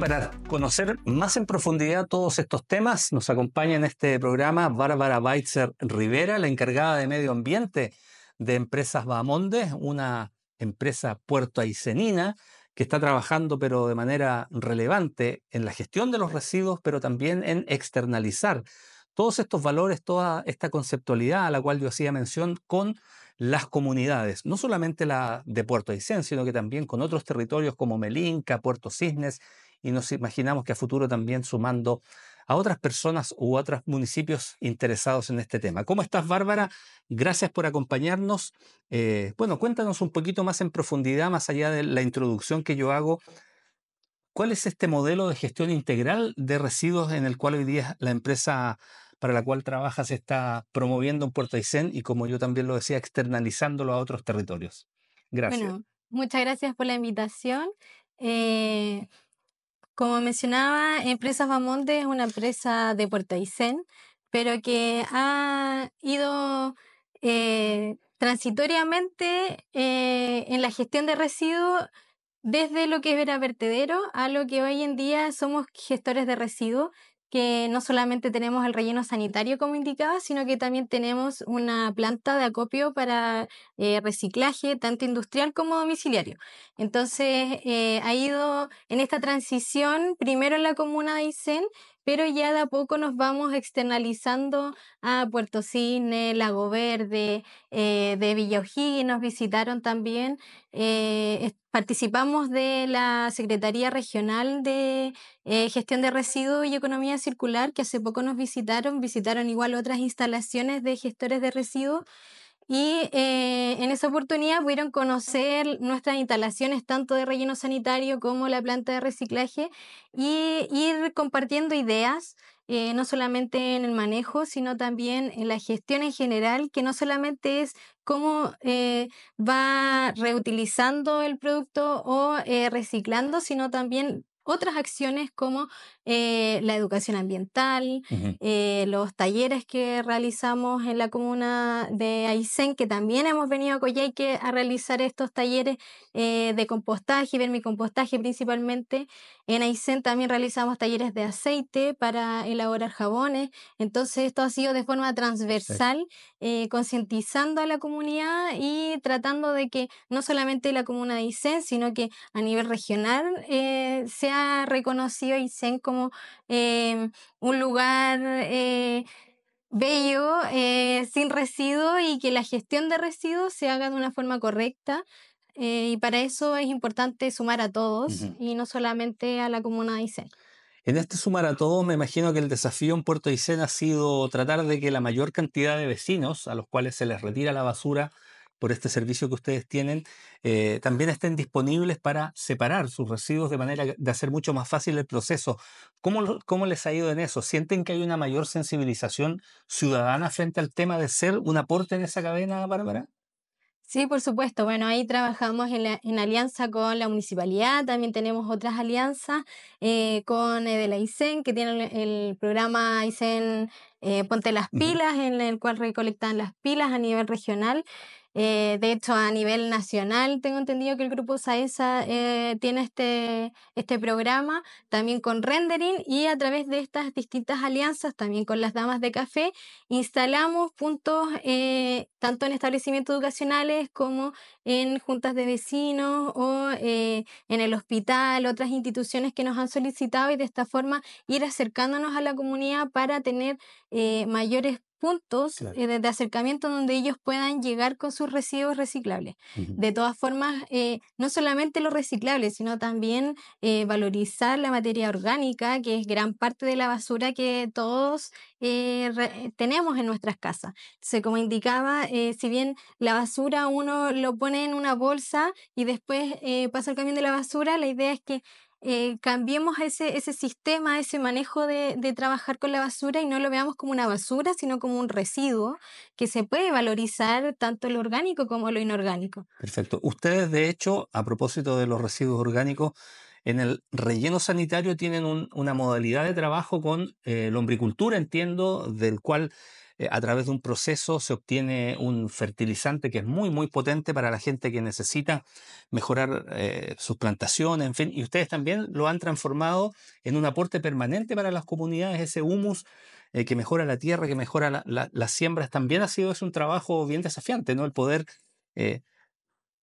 para conocer más en profundidad todos estos temas, nos acompaña en este programa Bárbara Weitzer Rivera, la encargada de medio ambiente de Empresas Bahamonde, una empresa puertoaicenina que está trabajando pero de manera relevante en la gestión de los residuos, pero también en externalizar todos estos valores, toda esta conceptualidad a la cual yo hacía mención con las comunidades, no solamente la de Puerto Aysén, sino que también con otros territorios como Melinca, Puerto Cisnes, y nos imaginamos que a futuro también sumando a otras personas u otros municipios interesados en este tema. ¿Cómo estás, Bárbara? Gracias por acompañarnos. Eh, bueno, cuéntanos un poquito más en profundidad, más allá de la introducción que yo hago. ¿Cuál es este modelo de gestión integral de residuos en el cual hoy día la empresa para la cual trabaja se está promoviendo en Puerto Aysén y, como yo también lo decía, externalizándolo a otros territorios. Gracias. Bueno, muchas gracias por la invitación. Eh, como mencionaba, Empresas Bamonte es una empresa de Puerto Aysén, pero que ha ido eh, transitoriamente eh, en la gestión de residuos desde lo que es era vertedero a lo que hoy en día somos gestores de residuos que no solamente tenemos el relleno sanitario como indicaba, sino que también tenemos una planta de acopio para eh, reciclaje, tanto industrial como domiciliario. Entonces, eh, ha ido en esta transición, primero en la comuna de Aysén, pero ya de a poco nos vamos externalizando a Puerto Cine, Lago Verde, eh, de Villa nos visitaron también. Eh, participamos de la Secretaría Regional de eh, Gestión de Residuos y Economía Circular, que hace poco nos visitaron, visitaron igual otras instalaciones de gestores de residuos. Y eh, en esa oportunidad pudieron conocer nuestras instalaciones tanto de relleno sanitario como la planta de reciclaje e ir compartiendo ideas. Eh, no solamente en el manejo, sino también en la gestión en general, que no solamente es cómo eh, va reutilizando el producto o reciclando, sino también otras acciones como eh, la educación ambiental, eh, los talleres que realizamos en la comuna de Aysén, que también hemos venido a Coyeque a realizar estos talleres eh, de compostaje, y vermicompostaje principalmente. En Aysén también realizamos talleres de aceite para elaborar jabones. Entonces esto ha sido de forma transversal, concientizando a la comunidad y tratando de que no solamente la comuna de Aysén, sino que a nivel regional sea reconocido Aysén como Em, un lugar eh, bello, eh, sin residuos y que la gestión de residuos se haga de una forma correcta. Eh, y para eso es importante sumar a todos y no solamente a la comuna de Isen. En este sumar a todos, me imagino que el desafío en Puerto Aysén ha sido tratar de que la mayor cantidad de vecinos a los cuales se les retira la basura por este servicio que ustedes tienen, eh, también estén disponibles para separar sus residuos de manera de hacer mucho más fácil el proceso. ¿Cómo, ¿Cómo les ha ido en eso? ¿Sienten que hay una mayor sensibilización ciudadana frente al tema de ser un aporte en esa cadena, Bárbara? Sí, por supuesto. Bueno, ahí trabajamos en, alianza con la municipalidad, también tenemos otras alianzas eh, con eh, de la ICEN, que tiene el, programa ICEN Ponte las Pilas, en el cual recolectan las pilas a nivel regional. Eh, de hecho, a nivel nacional, tengo entendido que el grupo Saesa eh, tiene este, este programa, también con rendering y a través de estas distintas alianzas, también con las damas de café, instalamos puntos eh, tanto en establecimientos educacionales como en juntas de vecinos o eh, en el hospital, otras instituciones que nos han solicitado y de esta forma ir acercándonos a la comunidad para tener eh, mayores puntos eh, de acercamiento donde ellos puedan llegar con sus residuos reciclables. De todas formas, no solamente los reciclables, sino también valorizar la materia orgánica, que es gran parte de la basura que todos tenemos en nuestras casas. como indicaba, si bien la basura uno lo pone en una bolsa y después eh, el al camión de la basura, la idea es que eh, cambiemos ese, ese sistema, ese manejo de, trabajar con la basura y no lo veamos como una basura, sino como un residuo que se puede valorizar tanto lo orgánico como lo inorgánico. Perfecto. Ustedes, de hecho, a propósito de los residuos orgánicos, en el relleno sanitario tienen una modalidad de trabajo con la eh, lombricultura, entiendo, del cual eh, a través de un proceso se obtiene un fertilizante que es muy, muy potente para la gente que necesita mejorar eh, sus plantaciones, en fin, y ustedes también lo han transformado en un aporte permanente para las comunidades, ese humus eh, que mejora la tierra, que mejora las siembras, también ha sido es un trabajo bien desafiante, ¿no? El poder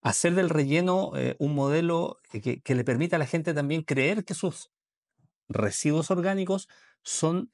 hacer del relleno un modelo que, que, le permita a la gente también creer que sus residuos orgánicos son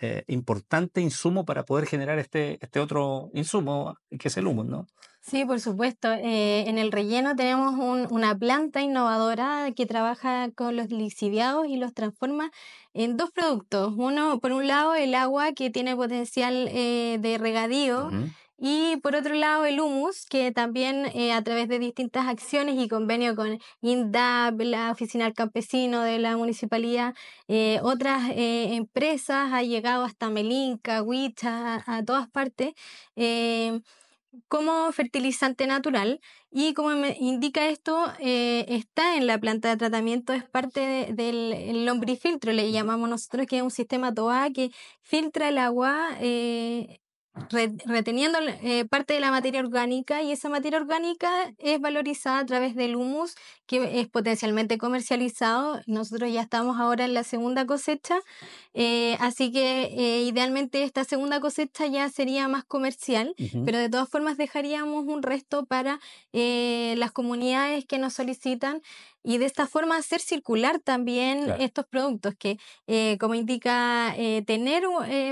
eh, importante insumo para poder generar este, este otro insumo, que es el humo, ¿no? Sí, por supuesto. Eh, en el relleno tenemos una planta innovadora que trabaja con los lixiviados y los transforma en dos productos. Uno, por un lado, el agua que tiene potencial eh, de regadío. Y por otro lado, el humus, que también eh, a través de distintas acciones y convenio con INDAP, la Oficina del Campesino de la Municipalidad, eh, otras eh, empresas, ha llegado hasta Melinca, Huicha, a, todas partes, como fertilizante natural. Y como indica esto, está en la planta de tratamiento, es parte del del lombrifiltro, le llamamos nosotros, que es un sistema TOA que filtra el agua reteniendo eh, parte de la materia orgánica y esa materia orgánica es valorizada a través del humus que es potencialmente comercializado. Nosotros ya estamos ahora en la segunda cosecha, eh, así que eh, idealmente esta segunda cosecha ya sería más comercial, pero de todas formas dejaríamos un resto para las comunidades que nos solicitan y de esta forma hacer circular también estos productos que, como indica, tener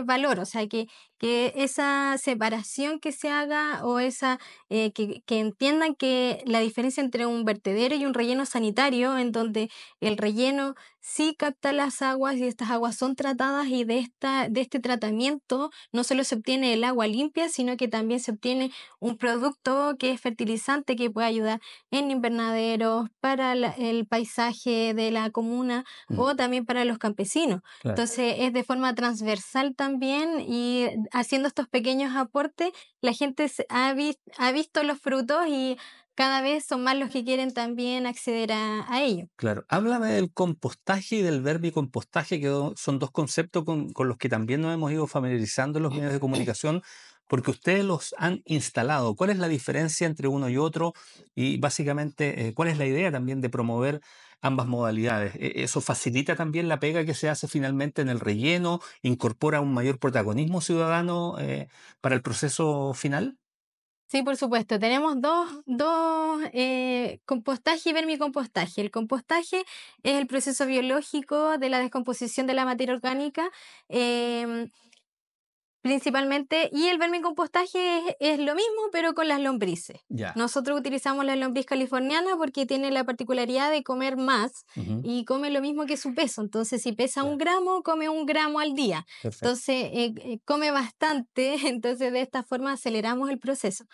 valor, o sea, que que esa separación que se haga o esa eh, que, entiendan que la diferencia entre un vertedero y un relleno sanitario, en donde el relleno sí capta las aguas y estas aguas son tratadas y de, esta, de este tratamiento no solo se obtiene el agua limpia, sino que también se obtiene un producto que es fertilizante que puede ayudar en invernaderos, para el paisaje de la comuna mm. o también para los campesinos. Entonces es de forma transversal también y haciendo estos pequeños aportes, la gente ha, ha visto los frutos y cada vez son más los que quieren también acceder a, ellos. ello. Claro, háblame del compostaje y del vermicompostaje, que son dos conceptos con, los que también nos hemos ido familiarizando los medios de comunicación, porque ustedes los han instalado. ¿Cuál es la diferencia entre uno y otro? Y básicamente, eh, ¿cuál es la idea también de promover ambas modalidades. E, eso facilita también la pega que se hace finalmente en el relleno, incorpora un mayor protagonismo ciudadano eh, para el proceso final. Sí, por supuesto. Tenemos dos, dos eh, compostaje y vermicompostaje. El compostaje es el proceso biológico de la descomposición de la materia orgánica. Em, Principalmente, y el vermicompostaje es, lo mismo, pero con las lombrices. Nosotros utilizamos la lombriz californiana porque tiene la particularidad de comer más y come lo mismo que su peso. Entonces, si pesa un gramo, come un gramo al día. Entonces, eh, eh, come bastante. Entonces, de esta forma aceleramos el proceso.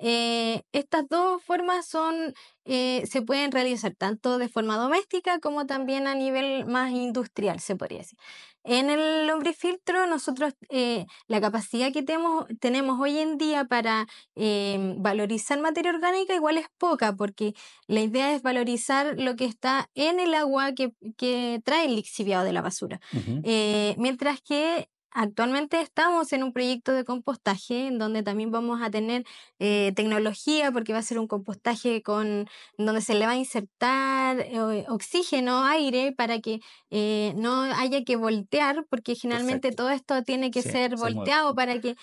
Eh, estas dos formas son se pueden realizar tanto de forma doméstica como también a nivel más industrial, se podría decir. En el filtro, nosotros eh, la capacidad que tenemos hoy en día para eh, valorizar materia orgánica igual es poca, porque la idea es valorizar lo que está en el agua que, trae el lixiviado de la basura. Eh, mientras que Actualmente estamos en un proyecto de compostaje en donde también vamos a tener eh, tecnología porque va a ser un compostaje con donde se le va a insertar eh, oxígeno, aire para que eh, no haya que voltear porque generalmente todo esto tiene que ser volteado para que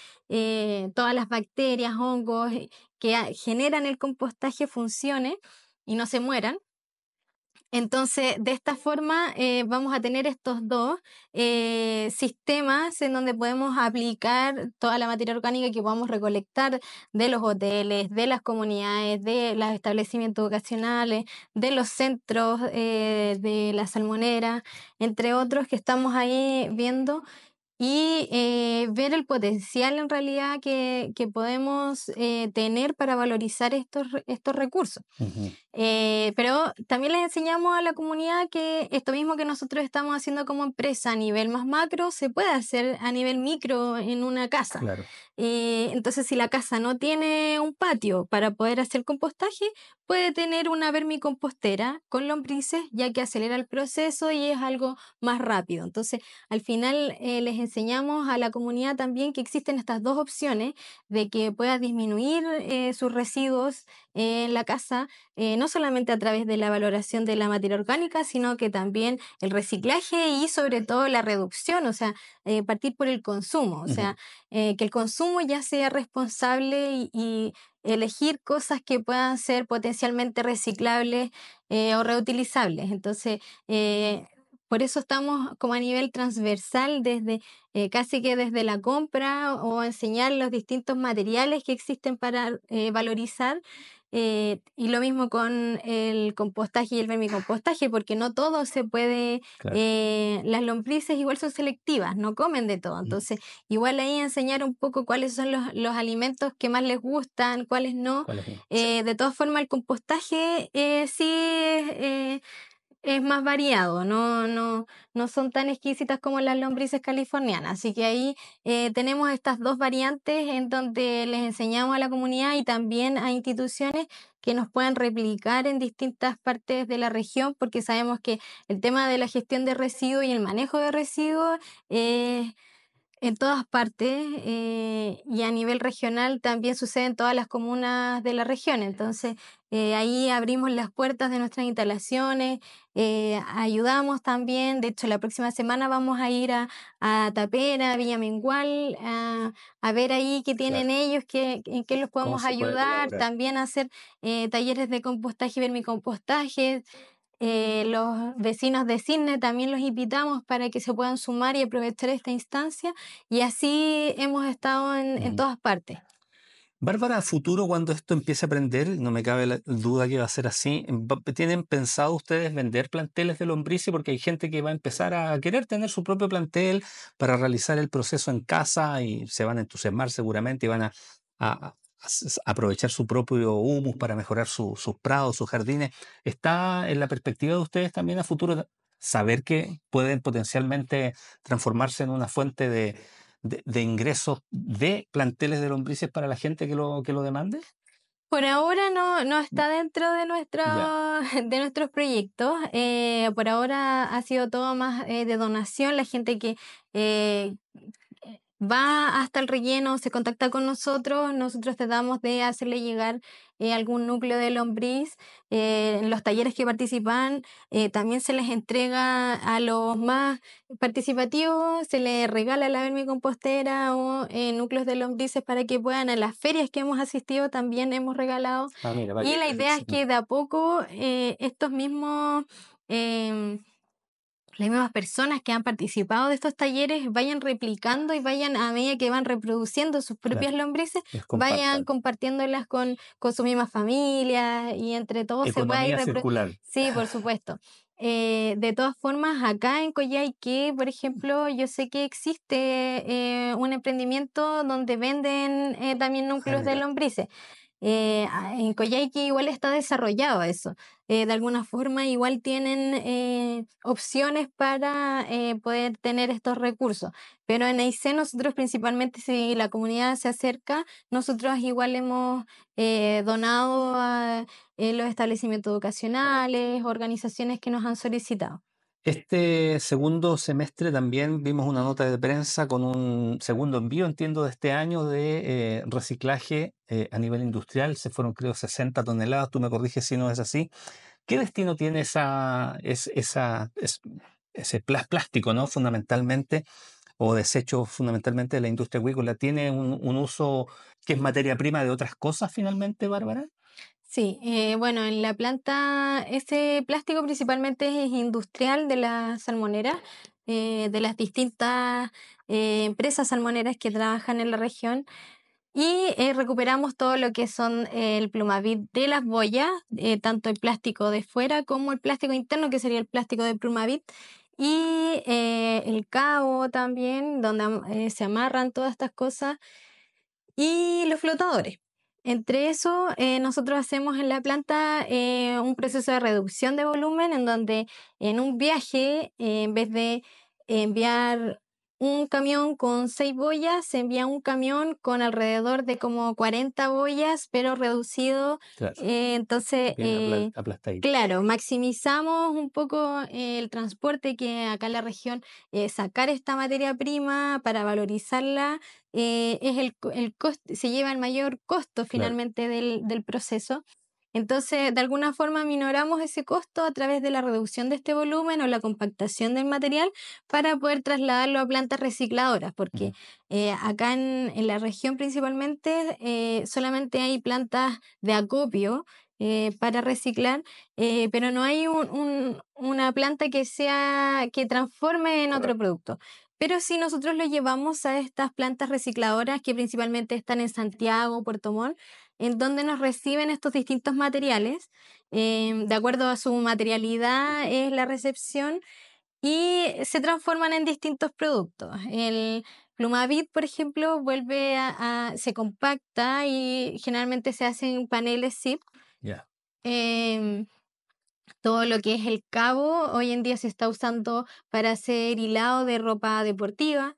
todas las bacterias, hongos que ah, generan el compostaje funcione y no se mueran. Entonces, de esta forma eh, vamos a tener estos dos eh, sistemas en donde podemos aplicar toda la materia orgánica que podamos recolectar de los hoteles, de las comunidades, de los establecimientos vocacionales, de los centros eh, de la salmonera, entre otros que estamos ahí viendo y ver el potencial en realidad que, podemos tener para valorizar estos, estos recursos. Eh, pero también les enseñamos a la comunidad que esto mismo que nosotros estamos haciendo como empresa a nivel más macro se puede hacer a nivel micro en una casa. Eh, entonces, si la casa no tiene un patio para poder hacer compostaje, puede tener una vermicompostera con lombrices, ya que acelera el proceso y es algo más rápido. Entonces, al final eh, les enseñamos a la comunidad también que existen estas dos opciones de que pueda disminuir sus residuos en la casa no solamente a través de la valoración de la materia orgánica, sino que también el reciclaje y sobre todo la reducción, o sea, eh, partir por el consumo, o sea, eh, que el consumo ya sea responsable y, elegir cosas que puedan ser potencialmente reciclables eh, o reutilizables. Entonces, por eso estamos como a nivel transversal, desde casi que desde la compra o enseñar los distintos materiales que existen para valorizar eh, y lo mismo con el compostaje y el vermicompostaje, porque no todo se puede, eh, las lombrices igual son selectivas, no comen de todo. Mm. Entonces, igual ahí enseñar un poco cuáles son los, alimentos que más les gustan, cuáles no. Eh, de todas formas, el compostaje sí es es más variado, no, no, no son tan exquisitas como las lombrices californianas. Así que ahí eh, tenemos estas dos variantes en donde les enseñamos a la comunidad y también a instituciones que nos puedan replicar en distintas partes de la región, porque sabemos que el tema de la gestión de residuos y el manejo de residuos... es en todas partes eh, y a nivel regional también sucede en todas las comunas de la región. Entonces, eh, ahí abrimos las puertas de nuestras instalaciones, eh, ayudamos también. De hecho, la próxima semana vamos a ir a, a Tapera, a Mengual, a, a, ver ahí qué tienen ellos, qué, en qué los podemos ayudar. también hacer talleres de compostaje y vermicompostaje. Eh, los vecinos de cine también los invitamos para que se puedan sumar y aprovechar esta instancia y así hemos estado en, mm. todas partes. Bárbara, a futuro, cuando esto empiece a prender, no me cabe la duda que va a ser así, em, ¿tienen pensado ustedes vender planteles de lombrices? Porque hay gente que va a empezar a querer tener su propio plantel para realizar el proceso en casa y se van a entusiasmar seguramente y van a, aprovechar su propio humus para mejorar sus prados, sus jardines. ¿Está en la perspectiva de ustedes también a futuro saber que pueden potencialmente transformarse en una fuente de, ingresos de planteles de lombrices para la gente que lo, que lo demande? Por ahora no, no mm. está dentro de, de nuestros proyectos. Eh, por ahora ha sido todo más eh, de donación. La gente que eh, va hasta el relleno, se contacta con nosotros, nosotros tratamos de hacerle llegar eh, algún núcleo de lombriz. Eh, en los talleres que participan eh, también se les entrega a los más participativos, se les regala la vermicompostera o núcleos de lombrices para que puedan en las ferias que hemos asistido también hemos regalado. Ah, y la idea es que de a poco estos mismos... Em, las mismas personas que han participado de estos talleres vayan replicando y vayan a medida que van reproduciendo sus propias lombrices, vayan compartiéndolas con, con sus mismas familias y entre todos se puede ir Sí, por supuesto. Eh, de todas formas, acá en Coyhaique, por ejemplo, yo sé que existe eh, un emprendimiento donde venden eh, también núcleos de lombrices. Ah, en Coyhaique igual está desarrollado eso. Eh, de alguna forma igual tienen eh, opciones para eh, poder tener estos recursos. Pero en AIC nosotros principalmente si la comunidad se acerca, nosotros igual hemos donado a los establecimientos educacionales, organizaciones que nos han solicitado. Este segundo semestre también vimos una nota de prensa con un segundo envío, entiendo, de este año de eh, reciclaje eh, a nivel industrial. Se fueron, creo, 60 toneladas. Tú me corriges si no es así. ¿Qué destino tiene esa, esa, ese plástico, ¿no? Fundamentalmente, o desecho fundamentalmente de la industria acuícola. ¿Tiene un, un uso que es materia prima de otras cosas finalmente, Bárbara? Sí, eh, bueno, en la planta ese plástico principalmente es industrial de la salmonera, eh, de las distintas eh, empresas salmoneras que trabajan en la región. Y recuperamos todo lo que son el plumavit de las boyas, tanto el plástico de fuera como el plástico interno, que sería el plástico de plumavit, y el cabo también, donde se amarran todas estas cosas, y los flotadores. Entre eso, eh, nosotros hacemos en la planta eh, un proceso de reducción de volumen en donde en un viaje, eh, en vez de enviar un camión con seis boyas se envía un camión con alrededor de como 40 boyas, pero reducido. Claro. Eh, entonces, eh, claro, maximizamos un poco eh, el transporte que acá en la región, sacar esta materia prima para valorizarla, es el, el se lleva el mayor costo finalmente del, del proceso. Entonces, de alguna forma minoramos ese costo a través de la reducción de este volumen o la compactación del material para poder trasladarlo a plantas recicladoras, porque eh, acá en, la región principalmente eh, solamente hay plantas de acopio eh, para reciclar, pero no hay una planta que sea que transforme en otro producto. Pero si nosotros lo llevamos a estas plantas recicladoras que principalmente están en Santiago, Puerto Montt, en donde nos reciben estos distintos materiales. Em, de acuerdo a su materialidad es la recepción y se transforman en distintos productos. El plumavit, por ejemplo, vuelve a, se compacta y generalmente se hacen paneles zip. Em, todo lo que es el cabo hoy en día se está usando para hacer hilado de ropa deportiva.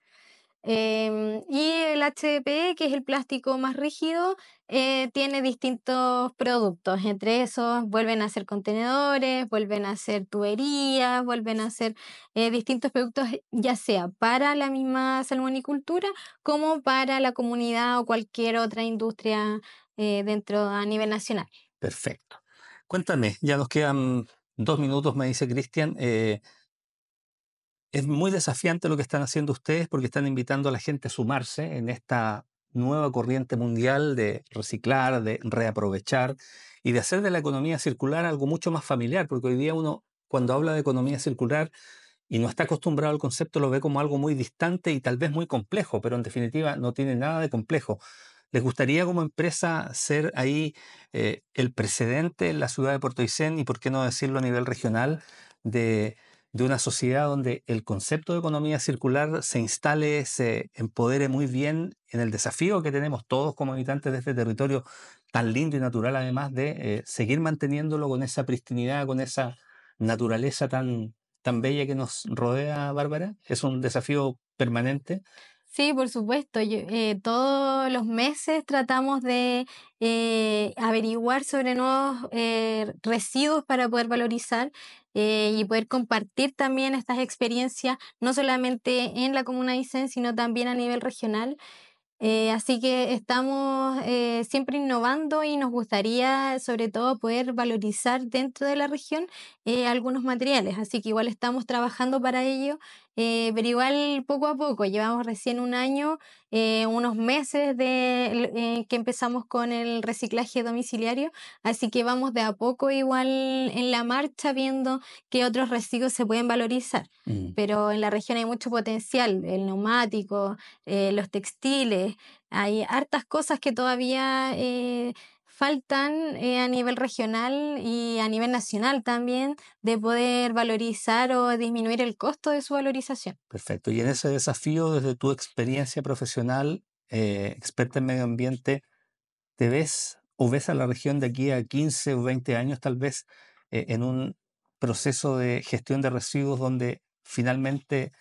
Em, y el HDPE, que es el plástico más rígido, eh, tiene distintos productos. Entre esos vuelven a ser contenedores, vuelven a ser tuberías, vuelven a ser eh, distintos productos, ya sea para la misma salmonicultura como para la comunidad o cualquier otra industria eh, dentro a nivel nacional. Perfecto. Cuéntame, ya nos quedan dos minutos, me dice Cristian. Es muy desafiante lo que están haciendo ustedes porque están invitando a la gente a sumarse en esta nueva corriente mundial de reciclar, de reaprovechar y de hacer de la economía circular algo mucho más familiar, porque hoy día uno cuando habla de economía circular y no está acostumbrado al concepto lo ve como algo muy distante y tal vez muy complejo, pero en definitiva no tiene nada de complejo. ¿Les gustaría como empresa ser ahí eh, el precedente en la ciudad de Puerto Aysén y por qué no decirlo a nivel regional de de una sociedad donde el concepto de economía circular se instale, se empodere muy bien en el desafío que tenemos todos como habitantes de este territorio tan lindo y natural, además de eh, seguir manteniéndolo con esa pristinidad, con esa naturaleza tan, tan bella que nos rodea, Bárbara. Es un desafío permanente Sí, por supuesto. Eh, todos los meses tratamos de eh, averiguar sobre nuevos eh, residuos para poder valorizar y poder compartir también estas experiencias, no solamente en la comuna de Isen, sino también a nivel regional. así que estamos siempre innovando y nos gustaría sobre todo poder valorizar dentro de la región algunos materiales. Así que igual estamos trabajando para ello eh, pero igual poco a poco, llevamos recién un año, eh, unos meses de eh, que empezamos con el reciclaje domiciliario, así que vamos de a poco igual en la marcha viendo qué otros residuos se pueden valorizar. Mm. Pero en la región hay mucho potencial, el neumático, los textiles, hay hartas cosas que todavía faltan eh, a nivel regional y a nivel nacional también de poder valorizar o disminuir el costo de su valorización. Perfecto. Y en ese desafío, desde tu experiencia profesional, eh, experta en medio ambiente, ¿te ves o ves a la región de aquí a 15 o 20 años tal vez eh, en un proceso de gestión de residuos donde finalmente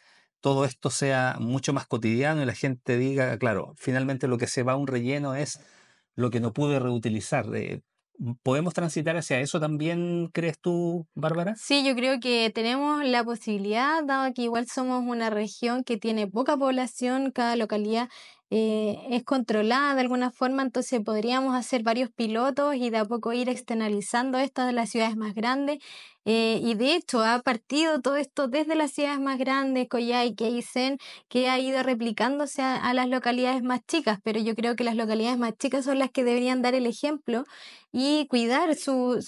todo esto sea mucho más cotidiano y la gente diga, claro, finalmente lo que se va a un relleno es lo que no pude reutilizar. Eh, ¿Podemos transitar hacia eso también, crees tú, Bárbara? Sí, yo creo que tenemos la posibilidad, dado que igual somos una región que tiene poca población, cada localidad eh, es controlada de alguna forma, entonces podríamos hacer varios pilotos y de a poco ir externalizando esto de las ciudades más grandes. Eh, y de hecho ha partido todo esto desde las ciudades más grandes, Coyá que dicen que ha ido replicándose a, las localidades más chicas, pero yo creo que las localidades más chicas son las que deberían dar el ejemplo y cuidar sus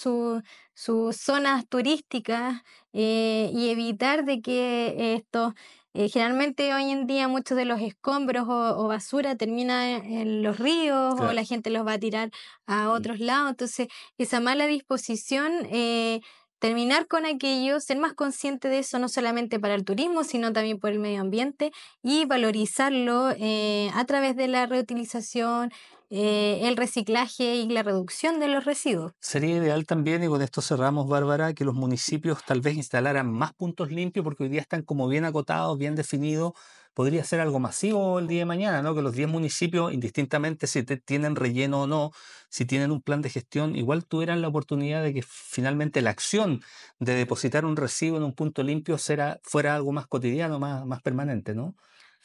zonas turísticas eh, y evitar de que estos eh, generalmente hoy en día muchos de los escombros o, basura termina en, los ríos o la gente los va a tirar a mm. otros lados. Entonces, esa mala disposición... Eh, terminar con aquello, ser más consciente de eso, no solamente para el turismo, sino también por el medio ambiente y valorizarlo eh, a través de la reutilización, eh, el reciclaje y la reducción de los residuos. Sería ideal también, y con esto cerramos, Bárbara, que los municipios tal vez instalaran más puntos limpios, porque hoy día están como bien acotados, bien definidos. Podría ser algo masivo el día de mañana, ¿no? Que los 10 municipios, indistintamente si te tienen relleno o no, si tienen un plan de gestión, igual tuvieran la oportunidad de que finalmente la acción de depositar un residuo en un punto limpio fuera algo más cotidiano, más, más permanente, ¿no?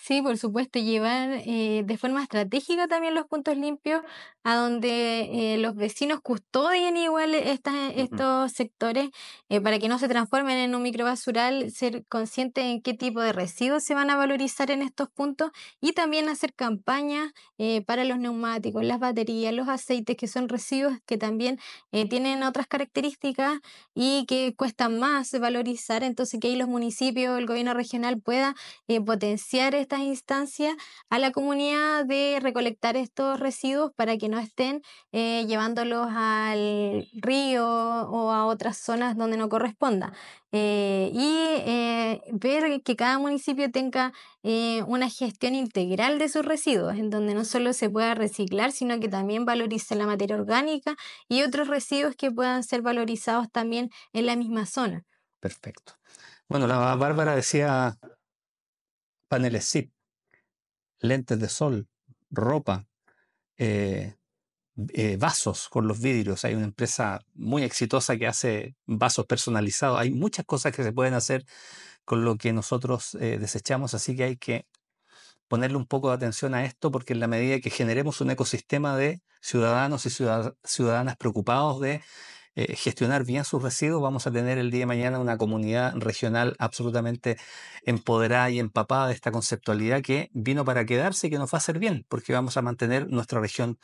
Sí, por supuesto, llevar eh, de forma estratégica también los puntos limpios a donde eh, los vecinos custodien igual estos sectores eh, para que no se transformen en un microbasural, ser conscientes en qué tipo de residuos se van a valorizar en estos puntos y también hacer campañas para los neumáticos, las baterías, los aceites, que son residuos que también tienen otras características y que cuestan más valorizar, entonces que ahí los municipios, el gobierno regional pueda potenciar esto instancias a la comunidad de recolectar estos residuos para que no estén eh, llevándolos al río o a otras zonas donde no corresponda. Eh, y eh, ver que cada municipio tenga una gestión integral de sus residuos, en donde no solo se pueda reciclar, sino que también valorice la materia orgánica y otros residuos que puedan ser valorizados también en la misma zona. Perfecto. Bueno, la Bárbara decía paneles ZIP, lentes de sol, ropa, eh, eh, vasos con los vidrios. Hay una empresa muy exitosa que hace vasos personalizados. Hay muchas cosas que se pueden hacer con lo que nosotros eh, desechamos, así que hay que ponerle un poco de atención a esto porque en la medida que generemos un ecosistema de ciudadanos y ciudadanas preocupados de eh, gestionar bien sus residuos, vamos a tener el día de mañana una comunidad regional absolutamente empoderada y empapada de esta conceptualidad que vino para quedarse y que nos va a hacer bien, porque vamos a mantener nuestra región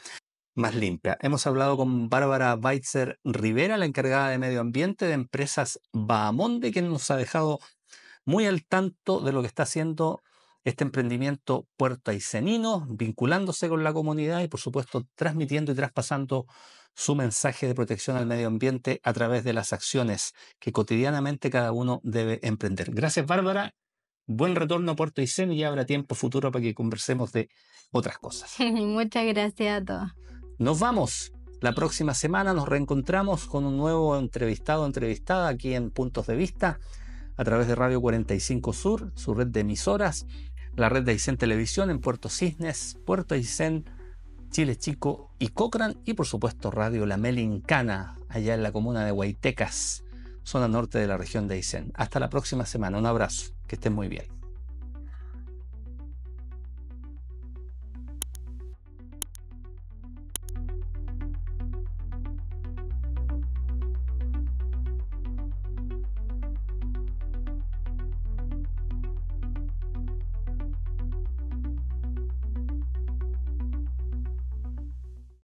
más limpia. Hemos hablado con Bárbara Weitzer Rivera, la encargada de medio ambiente de empresas Bahamonde, quien nos ha dejado muy al tanto de lo que está haciendo este emprendimiento puerto aicenino vinculándose con la comunidad y por supuesto transmitiendo y traspasando su mensaje de protección al medio ambiente a través de las acciones que cotidianamente cada uno debe emprender. Gracias, Bárbara. Buen retorno a Puerto Aysén y ya habrá tiempo futuro para que conversemos de otras cosas. Muchas gracias a todos. Nos vamos. La próxima semana nos reencontramos con un nuevo entrevistado entrevistada aquí en Puntos de Vista a través de Radio 45 Sur, su red de emisoras, la red de Aysén Televisión en Puerto Cisnes, Puerto Aysén Chile Chico y Cochrane y por supuesto Radio La Melincana, allá en la comuna de Huaytecas, zona norte de la región de Aysén. Hasta la próxima semana, un abrazo, que estén muy bien.